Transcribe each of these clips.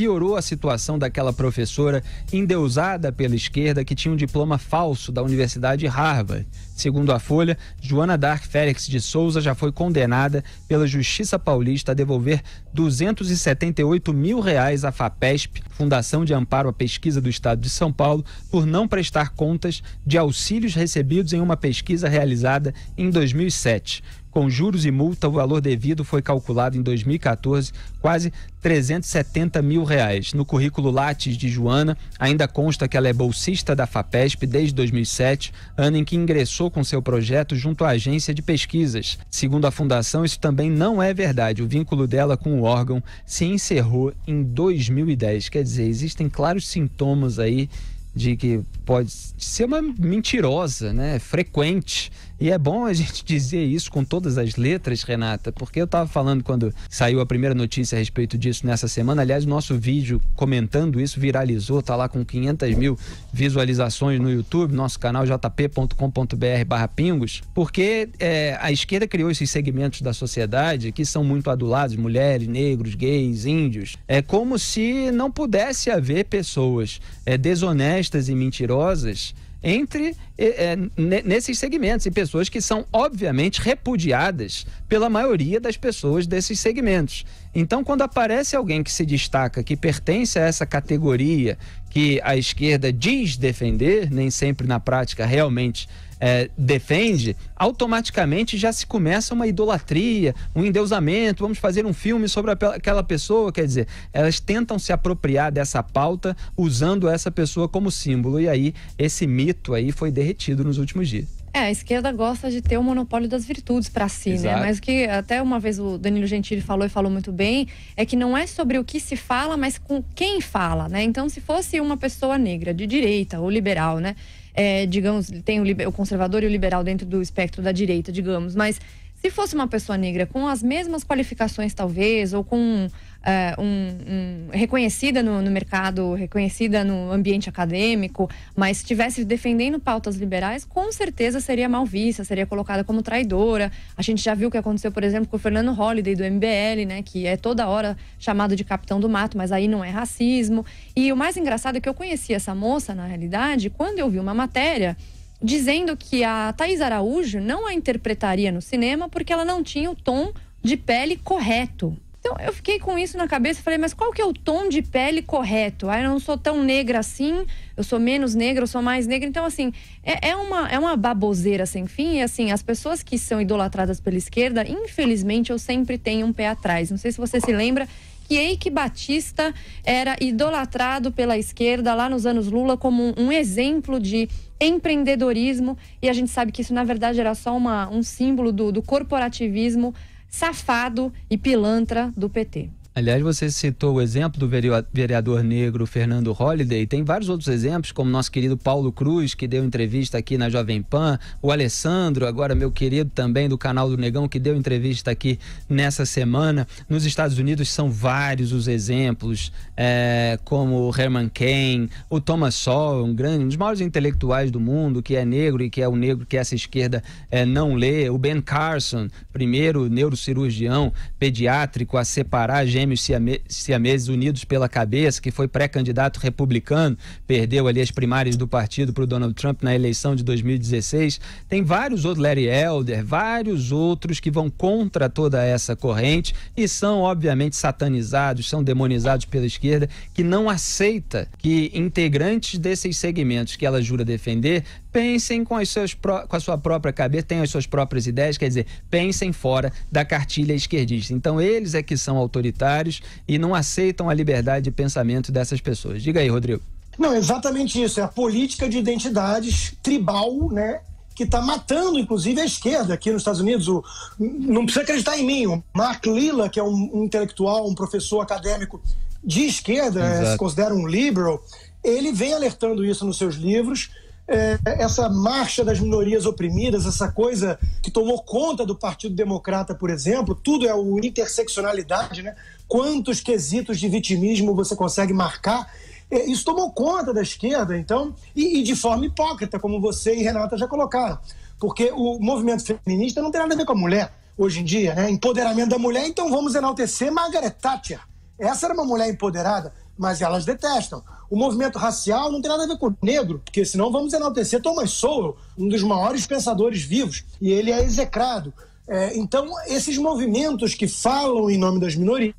piorou a situação daquela professora endeusada pela esquerda que tinha um diploma falso da Universidade Harvard. Segundo a Folha, Joana Dark Félix de Souza já foi condenada pela Justiça Paulista a devolver 278 mil reais à FAPESP, Fundação de Amparo à Pesquisa do Estado de São Paulo, por não prestar contas de auxílios recebidos em uma pesquisa realizada em 2007. Com juros e multa, o valor devido foi calculado em 2014 quase 370 mil reais. No currículo Lattes de Joana, ainda consta que ela é bolsista da FAPESP desde 2007, ano em que ingressou com seu projeto junto à agência de pesquisas. Segundo a fundação, isso também não é verdade. O vínculo dela com o órgão se encerrou em 2010. Quer dizer, existem claros sintomas aí de que pode ser uma mentirosa, né? Frequente. E é bom a gente dizer isso com todas as letras, Renata, porque eu estava falando quando saiu a primeira notícia a respeito disso nessa semana. Aliás, nosso vídeo comentando isso viralizou, está lá com 500 mil visualizações no YouTube, nosso canal jp.com.br/pingos, porque é, a esquerda criou esses segmentos da sociedade que são muito adulados, mulheres, negros, gays, índios. É como se não pudesse haver pessoas é, desonestas honestas e mentirosas entre é, nesses segmentos e pessoas que são obviamente repudiadas pela maioria das pessoas desses segmentos. Então, quando aparece alguém que se destaca, que pertence a essa categoria, que a esquerda diz defender, nem sempre na prática realmente é, defende, automaticamente já se começa uma idolatria, um endeusamento. Vamos fazer um filme sobre aquela pessoa. Quer dizer, elas tentam se apropriar dessa pauta usando essa pessoa como símbolo. E aí, esse mito aí foi derretido nos últimos dias. É, a esquerda gosta de ter o monopólio das virtudes para si, né? Exato. né? Mas o que até uma vez o Danilo Gentili falou e falou muito bem, é que não é sobre o que se fala, mas com quem fala, né? Então, se fosse uma pessoa negra, de direita ou liberal, né? É, digamos, tem o, o, conservador e o liberal dentro do espectro da direita, digamos, mas se fosse uma pessoa negra com as mesmas qualificações, talvez, ou com uh, um, um, reconhecida no, no, mercado, reconhecida no ambiente acadêmico, mas estivesse defendendo pautas liberais, com certeza seria mal vista, seria colocada como traidora. A gente já viu o que aconteceu, por exemplo, com o Fernando Holliday do MBL, né, que é toda hora chamado de capitão do mato, mas aí não é racismo. E o mais engraçado é que eu conheci essa moça, na realidade, quando eu vi uma matéria dizendo que a Thais Araújo não a interpretaria no cinema porque ela não tinha o tom de pele correto. Então eu fiquei com isso na cabeça e falei, mas qual que é o tom de pele correto? Ah, eu não sou tão negra assim, eu sou menos negra, eu sou mais negra. Então, assim, é, é, uma, é uma baboseira sem fim. E assim, as pessoas que são idolatradas pela esquerda, infelizmente, eu sempre tenho um pé atrás. Não sei se você se lembra que Eike Batista era idolatrado pela esquerda lá nos anos Lula como um, um exemplo de empreendedorismo e a gente sabe que isso na verdade era só uma, um símbolo do, do corporativismo safado e pilantra do PT. Aliás, você citou o exemplo do vereador negro Fernando Holliday. Tem vários outros exemplos, como nosso querido Paulo Cruz, que deu entrevista aqui na Jovem Pan, o Alessandro, agora meu querido também do canal do Negão, que deu entrevista aqui nessa semana. Nos Estados Unidos são vários os exemplos, é, como o Herman Cain, o Thomas Sowell, um, grande, um dos maiores intelectuais do mundo, que é negro e que é o negro que essa esquerda é, não lê, o Ben Carson, primeiro neurocirurgião pediátrico a separar gêmeos gêmeos siameses unidos pela cabeça, que foi pré-candidato republicano, perdeu ali as primárias do partido para o Donald Trump na eleição de 2016. Tem vários outros, Larry Elder, vários outros que vão contra toda essa corrente e são, obviamente, satanizados, são demonizados pela esquerda, que não aceita que integrantes desses segmentos que ela jura defender pensem com, com a sua própria cabeça, tenham as suas próprias ideias, quer dizer, pensem fora da cartilha esquerdista. Então, eles é que são autoritários e não aceitam a liberdade de pensamento dessas pessoas. Diga aí, Rodrigo. Não, exatamente isso. É a política de identidades tribal, né? Que está matando, inclusive, a esquerda aqui nos Estados Unidos. O, não precisa acreditar em mim. O Mark Lilla, que é um, um intelectual, um professor acadêmico de esquerda, é, se considera um liberal, ele vem alertando isso nos seus livros é, essa marcha das minorias oprimidas, essa coisa que tomou conta do Partido Democrata, por exemplo, tudo é o interseccionalidade, né? Quantos quesitos de vitimismo você consegue marcar? É, isso tomou conta da esquerda, então, e, e de forma hipócrita, como você e Renata já colocaram. Porque o movimento feminista não tem nada a ver com a mulher hoje em dia, né? Empoderamento da mulher, então vamos enaltecer Margaret Thatcher. Essa era uma mulher empoderada mas elas detestam. O movimento racial não tem nada a ver com negro, porque senão vamos enaltecer Thomas Sowell, um dos maiores pensadores vivos, e ele é execrado. É, então, esses movimentos que falam em nome das minorias,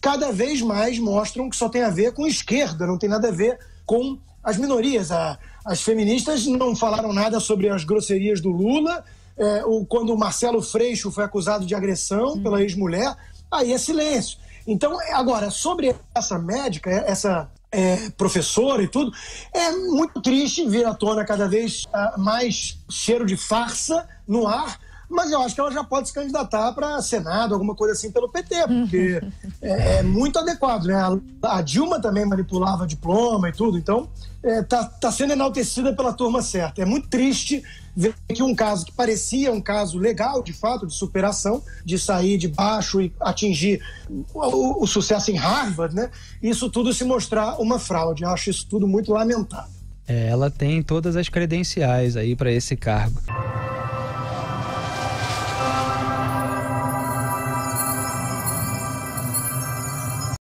cada vez mais mostram que só tem a ver com esquerda, não tem nada a ver com as minorias. A, as feministas não falaram nada sobre as grosserias do Lula, é, ou quando o Marcelo Freixo foi acusado de agressão pela ex-mulher, aí é silêncio. Então, é, agora, sobre essa médica, é, essa é, professora e tudo, é muito triste ver à tona cada vez ah, mais cheiro de farsa no ar, mas eu acho que ela já pode se candidatar para Senado, alguma coisa assim, pelo PT, porque é, é, muito adequado, né? A, a, Dilma também manipulava diploma e tudo, então é, tá, tá sendo enaltecida pela turma certa. É muito triste ver que um caso que parecia um caso legal, de fato, de superação, de sair de baixo e atingir o, o sucesso em Harvard, né? Isso tudo se mostrar uma fraude. Eu acho isso tudo muito lamentável. É, ela tem todas as credenciais aí para esse cargo.